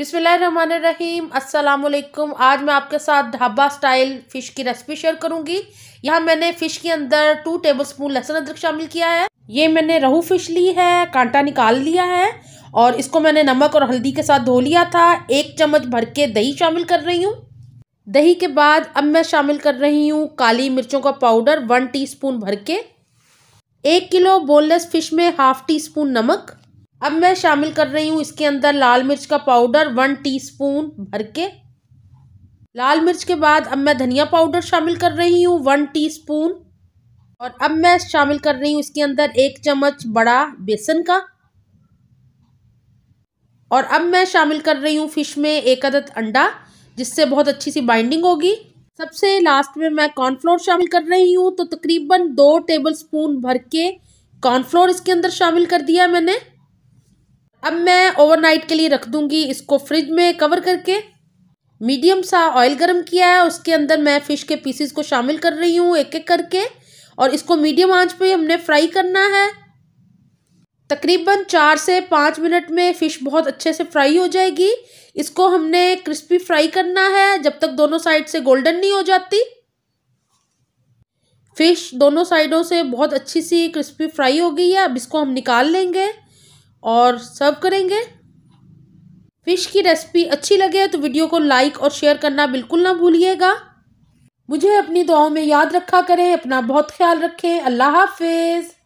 बिसमीम असलकुम आज मैं आपके साथ ढाबा स्टाइल फ़िश की रेसिपी शेयर करूंगी यहाँ मैंने फ़िश के अंदर टू टेबलस्पून लहसुन अदरक शामिल किया है ये मैंने रहू फ़िश ली है कांटा निकाल लिया है और इसको मैंने नमक और हल्दी के साथ धो लिया था एक चम्मच भर के दही शामिल कर रही हूँ दही के बाद अब मैं शामिल कर रही हूँ काली मिर्चों का पाउडर वन स्पून भर के एक किलो बोनलेस फ़िश में हाफ़ टी स्पून नमक अब मैं शामिल कर रही हूँ इसके अंदर लाल मिर्च का पाउडर वन टीस्पून भर के लाल मिर्च के बाद अब मैं धनिया पाउडर शामिल कर रही हूँ वन टीस्पून और अब मैं शामिल कर रही हूँ इसके अंदर एक चम्मच बड़ा बेसन का और अब मैं शामिल कर रही हूँ फ़िश में एक अदद अंडा जिससे बहुत अच्छी सी बाइंडिंग होगी सबसे लास्ट में मैं कॉर्नफ्लोर शामिल कर रही हूँ तो तकरीबन दो टेबल स्पून भर के कॉर्नफ्लोर इसके अंदर शामिल कर दिया मैंने अब मैं ओवरनाइट के लिए रख दूँगी इसको फ्रिज में कवर करके मीडियम सा ऑयल गर्म किया है उसके अंदर मैं फ़िश के पीसीस को शामिल कर रही हूँ एक एक करके और इसको मीडियम आंच पे हमने फ्राई करना है तकरीबन चार से पाँच मिनट में फ़िश बहुत अच्छे से फ्राई हो जाएगी इसको हमने क्रिस्पी फ्राई करना है जब तक दोनों साइड से गोल्डन नहीं हो जाती फ़िश दोनों साइडों से बहुत अच्छी सी क्रिस्पी फ्राई हो गई है अब इसको हम निकाल लेंगे और सर्व करेंगे फ़िश की रेसिपी अच्छी लगे तो वीडियो को लाइक और शेयर करना बिल्कुल ना भूलिएगा मुझे अपनी दुआओं में याद रखा करें अपना बहुत ख्याल रखें अल्लाह हाफिज़